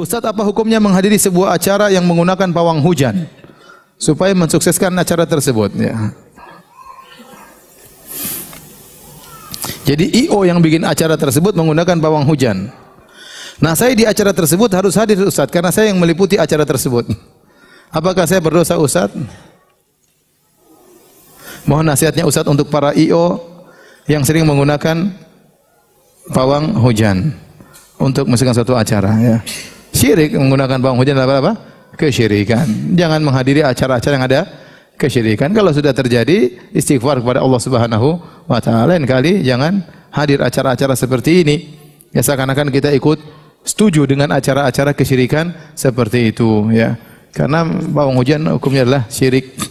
Ustaz, apa hukumnya menghadiri sebuah acara yang menggunakan pawang hujan supaya mensukseskan acara tersebut? Ya. Jadi IO yang bikin acara tersebut menggunakan pawang hujan. Nah, saya di acara tersebut harus hadir Ustaz karena saya yang meliputi acara tersebut. Apakah saya berdosa Ustaz? Mohon nasihatnya Ustaz untuk para IO yang sering menggunakan pawang hujan untuk menghasilkan suatu acara ya. Syirik menggunakan bawang hujan adalah apa? Kesyirikan. Jangan menghadiri acara-acara yang ada kesyirikan. Kalau sudah terjadi istighfar kepada Allah Subhanahu wa taala lain kali jangan hadir acara-acara seperti ini. Ya seakan-akan kita ikut setuju dengan acara-acara kesyirikan seperti itu ya. Karena bawang hujan hukumnya adalah syirik.